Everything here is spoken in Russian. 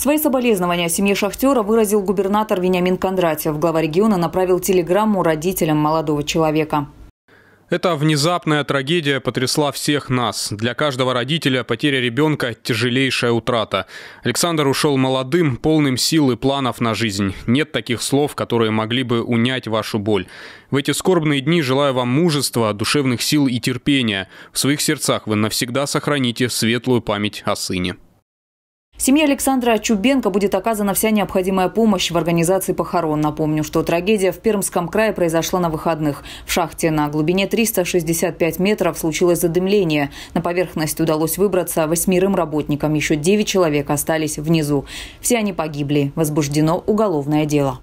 Свои соболезнования семье шахтера выразил губернатор Вениамин Кондратьев. Глава региона направил телеграмму родителям молодого человека. Эта внезапная трагедия потрясла всех нас. Для каждого родителя потеря ребенка – тяжелейшая утрата. Александр ушел молодым, полным сил и планов на жизнь. Нет таких слов, которые могли бы унять вашу боль. В эти скорбные дни желаю вам мужества, душевных сил и терпения. В своих сердцах вы навсегда сохраните светлую память о сыне. Семье Александра Чубенко будет оказана вся необходимая помощь в организации похорон. Напомню, что трагедия в Пермском крае произошла на выходных. В шахте на глубине 365 метров случилось задымление. На поверхность удалось выбраться восьмерым работникам. Еще девять человек остались внизу. Все они погибли. Возбуждено уголовное дело.